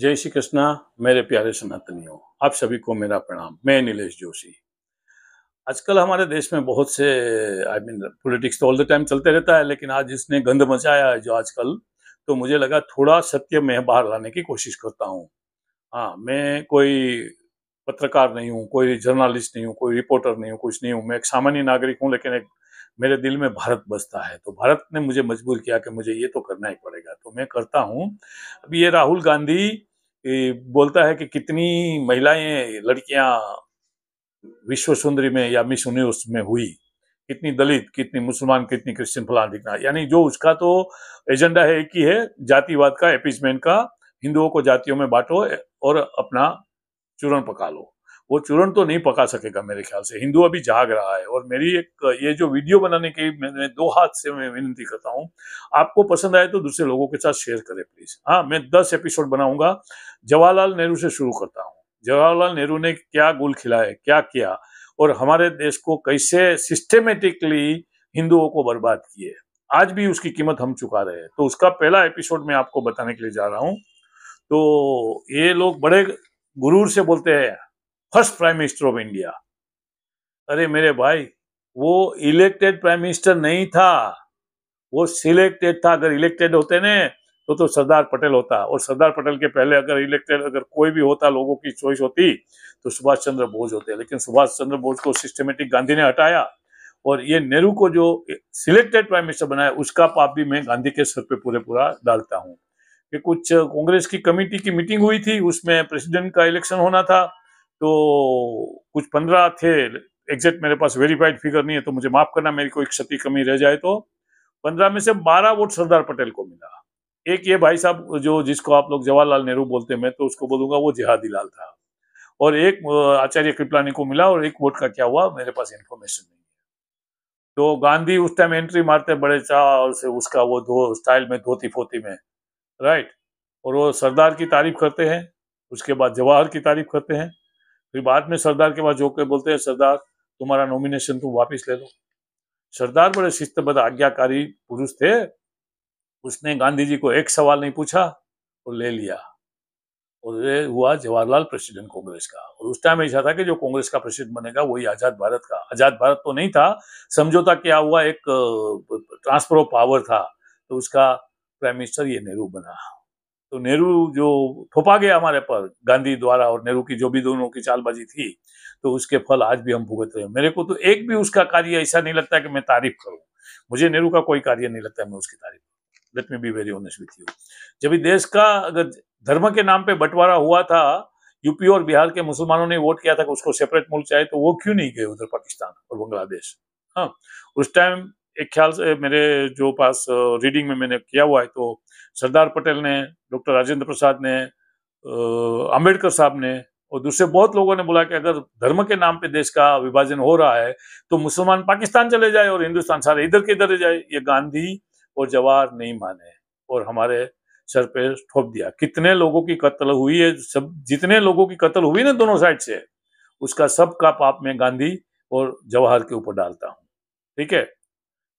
जय श्री कृष्णा मेरे प्यारे सनातनियों आप सभी को मेरा प्रणाम मैं नीलेश जोशी आजकल हमारे देश में बहुत से आई मीन पॉलिटिक्स तो ऑल द टाइम चलते रहता है लेकिन आज इसने गंध मचाया है जो आजकल तो मुझे लगा थोड़ा सत्य मैं बाहर लाने की कोशिश करता हूँ हाँ मैं कोई पत्रकार नहीं हूँ कोई जर्नलिस्ट नहीं हूँ कोई रिपोर्टर नहीं हूँ कुछ नहीं हूँ मैं एक सामान्य नागरिक हूँ लेकिन एक मेरे दिल में भारत बसता है तो भारत ने मुझे मजबूर किया कि मुझे ये तो करना ही पड़ेगा तो मैं करता हूँ अब ये राहुल गांधी बोलता है कि कितनी महिलाएं लड़कियां विश्व सुंदरी में या मिस यूनिवर्स में हुई कितनी दलित कितनी मुसलमान कितनी क्रिश्चियन फलान दिखना यानी जो उसका तो एजेंडा है एक ही है जातिवाद का एपीजमेंट का हिंदुओं को जातियों में बांटो और अपना चूरण पका लो वो चूरण तो नहीं पका सकेगा मेरे ख्याल से हिंदू अभी जाग रहा है और मेरी एक ये जो वीडियो बनाने की मैंने दो हाथ से मैं विनती करता हूँ आपको पसंद आए तो दूसरे लोगों के साथ शेयर करें प्लीज़ हाँ मैं दस एपिसोड बनाऊंगा जवाहरलाल नेहरू से शुरू करता हूँ जवाहरलाल नेहरू ने क्या गुल खिलाए क्या किया और हमारे देश को कैसे सिस्टमेटिकली हिंदुओं को बर्बाद किए आज भी उसकी कीमत हम चुका रहे हैं तो उसका पहला एपिसोड मैं आपको बताने के लिए जा रहा हूँ तो ये लोग बड़े गुरूर से बोलते हैं first prime minister of India अरे मेरे भाई वो इलेक्टेड प्राइम मिनिस्टर नहीं था वो सिलेक्टेड था अगर इलेक्टेड होते ने तो तो सरदार पटेल होता और सरदार पटेल के पहले अगर इलेक्टेड अगर कोई भी होता लोगों की चॉइस होती तो सुभाष चंद्र बोस होते लेकिन सुभाष चंद्र बोस को सिस्टमेटिक गांधी ने हटाया और ये नेहरू को जो सिलेक्टेड प्राइम मिनिस्टर बनाया उसका पाप भी मैं गांधी के सर पे पूरे पूरा डालता हूँ कि कुछ कांग्रेस की कमेटी की मीटिंग हुई थी उसमें प्रेसिडेंट का इलेक्शन होना था तो कुछ पंद्रह थे एग्जैक्ट मेरे पास वेरीफाइड फिगर नहीं है तो मुझे माफ करना मेरी कोई क्षति कमी रह जाए तो पंद्रह में से बारह वोट सरदार पटेल को मिला एक ये भाई साहब जो जिसको आप लोग जवाहरलाल नेहरू बोलते हैं मैं तो उसको बोलूंगा वो जिहादी लाल था और एक आचार्य कृपलानी को मिला और एक वोट का क्या हुआ मेरे पास इन्फॉर्मेशन नहीं है तो गांधी उस टाइम एंट्री मारते बड़े चाह और से उसका वो धो स्टाइल में धोती फोती में राइट और वो सरदार की तारीफ करते हैं उसके बाद जवाहर की तारीफ करते हैं फिर बाद में सरदार के पास जो के बोलते हैं सरदार तुम्हारा नॉमिनेशन तुम वापिस ले लो सरदार बड़े शिस्तबद्ध आज्ञाकारी पुरुष थे उसने गांधी जी को एक सवाल नहीं पूछा और ले लिया और ये हुआ जवाहरलाल प्रेसिडेंट कांग्रेस का और उस टाइम ऐसा था कि जो कांग्रेस का प्रेसिडेंट बनेगा वही आजाद भारत का आजाद भारत तो नहीं था समझौता क्या हुआ एक ट्रांसफर ऑफ पावर था तो उसका प्राइम मिनिस्टर ये नेहरू बना तो नेहरू जो थोपा गया हमारे पर गांधी द्वारा और नेहरू की जो भी दोनों की चालबाजी थी तो उसके फल आज भी हम भुगत रहे हैं मेरे को तो एक भी उसका कार्य ऐसा नहीं लगता कि मैं तारीफ करूं मुझे नेहरू का कोई कार्य नहीं लगता मैं उसकी तारीफ let me be very honest with you जब भी देश का अगर धर्म के नाम पे बंटवारा हुआ था यूपी और बिहार के मुसलमानों ने वोट किया था कि उसको सेपरेट मुल्क चाहिए तो वो क्यों नहीं गए उधर पाकिस्तान और बांग्लादेश हाँ उस टाइम एक ख्याल से मेरे जो पास रीडिंग में मैंने किया हुआ है तो सरदार पटेल ने डॉक्टर राजेंद्र प्रसाद ने अम्बेडकर साहब ने और दूसरे बहुत लोगों ने बोला कि अगर धर्म के नाम पे देश का विभाजन हो रहा है तो मुसलमान पाकिस्तान चले जाए और हिंदुस्तान सारे इधर के इधर जाए ये गांधी और जवाहर नहीं माने और हमारे सर पे ठोप दिया कितने लोगों की कत्ल हुई है सब जितने लोगों की कत्ल हुई ना दोनों साइड से उसका सबका पाप में गांधी और जवाहर के ऊपर डालता हूँ ठीक है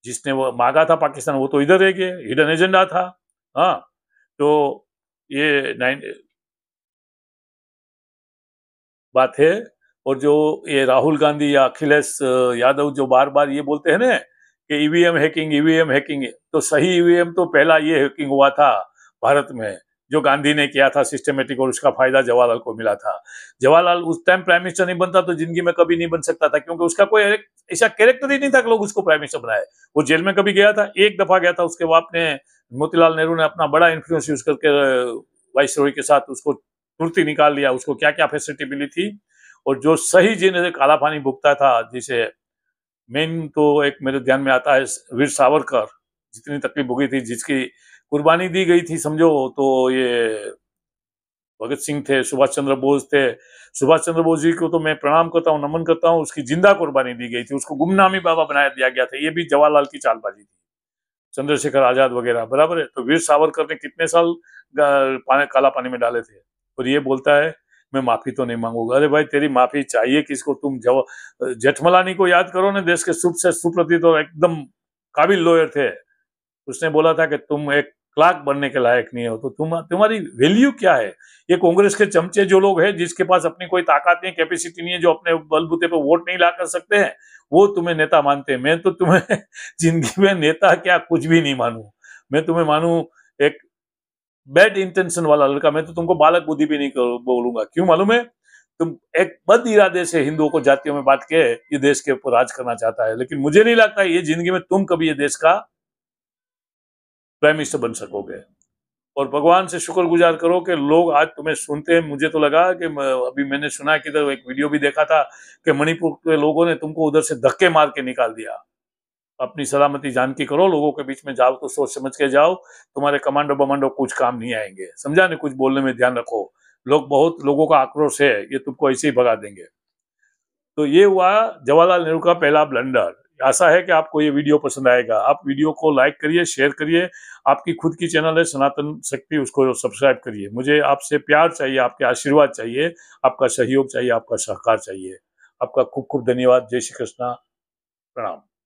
जिसने वो मांगा था पाकिस्तान वो तो इधर रह गए हिडन एजेंडा था हाँ तो ये नाइन बात है और जो ये राहुल गांधी या अखिलेश यादव जो बार बार ये बोलते हैं ना कि ईवीएम हैकिंग ईवीएम हैकिंग तो सही ईवीएम e तो पहला ये हैकिंग हुआ था भारत में जो गांधी ने किया था सिस्टमेटिक और उसका फायदा जवाहरलाल को मिला था जवाहरलाल उस टाइम प्राइम मिनिस्टर नहीं बनता तो जिंदगी में कभी नहीं बन सकता था क्योंकि उसका कोई ऐसा कैरेक्टर ही नहीं था कि लोग उसको प्राइम मिनिस्टर बनाए वो जेल में कभी गया था एक दफा गया था उसके बाद अपने मोतीलाल नेहरू ने अपना बड़ा इन्फ्लुएंस यूज करके वाइस के साथ उसको तुर्ती निकाल लिया उसको क्या क्या फैसिलिटी मिली थी और जो सही जिन्हें काला पानी भुगता था जिसे मेन तो एक मेरे ध्यान में आता है वीर सावरकर जितनी तकलीफ भुगी थी जिसकी कुर्बानी दी गई थी समझो तो ये भगत सिंह थे सुभाष चंद्र बोस थे सुभाष चंद्र बोस जी को तो मैं प्रणाम करता हूँ नमन करता हूँ उसकी जिंदा कुर्बानी दी गई थी उसको गुमनामी बाबा बनाया दिया गया था ये भी जवाहरलाल की चालबाजी थी चंद्रशेखर आजाद वगैरह बराबर है तो वीर सावरकर ने कितने साल पाने, काला पानी में डाले थे और ये बोलता है मैं माफी तो नहीं मांगूंगा अरे भाई तेरी माफी चाहिए किसको तुम जव जेठमलानी को याद करो ना देश के सुप से सुप्रतित और एकदम काबिल लॉयर थे उसने बोला था कि तुम एक क्लार्क बनने के लायक नहीं हो तो तुम तुम्हारी वैल्यू क्या है ये कांग्रेस के चमचे जो लोग हैं जिसके पास अपनी कोई ताकत नहीं कैपेसिटी नहीं है जो अपने बलबूते पर वोट नहीं ला कर सकते हैं वो तुम्हें नेता मानते हैं मैं तो तुम्हें जिंदगी में नेता क्या कुछ भी नहीं मानू मैं तुम्हें मानू एक बैड इंटेंशन वाला लड़का मैं तो तुमको बालक बुद्धि भी नहीं बोलूंगा क्यों मालूम है तुम एक बद इरादे से हिंदुओं को जातियों में बांट के ये देश के ऊपर राज करना चाहता है लेकिन मुझे नहीं लगता ये जिंदगी में तुम कभी ये देश का प्राइम मिनिस्टर बन सकोगे और भगवान से शुक्रगुजार करो कि लोग आज तुम्हें सुनते हैं मुझे तो लगा कि अभी मैंने सुना कि एक वीडियो भी देखा था कि मणिपुर के लोगों ने तुमको उधर से धक्के मार के निकाल दिया अपनी सलामती जान की करो लोगों के बीच में जाओ तो सोच समझ के जाओ तुम्हारे कमांडो बमांडो कुछ काम नहीं आएंगे समझा नहीं कुछ बोलने में ध्यान रखो लोग बहुत लोगों का आक्रोश है ये तुमको ऐसे ही भगा देंगे तो ये हुआ जवाहरलाल नेहरू का पहला ब्लंडर आशा है कि आपको ये वीडियो पसंद आएगा आप वीडियो को लाइक करिए शेयर करिए आपकी खुद की चैनल है सनातन शक्ति उसको सब्सक्राइब करिए मुझे आपसे प्यार चाहिए आपके आशीर्वाद चाहिए आपका सहयोग चाहिए आपका सहकार चाहिए आपका खूब खूब धन्यवाद जय श्री कृष्णा प्रणाम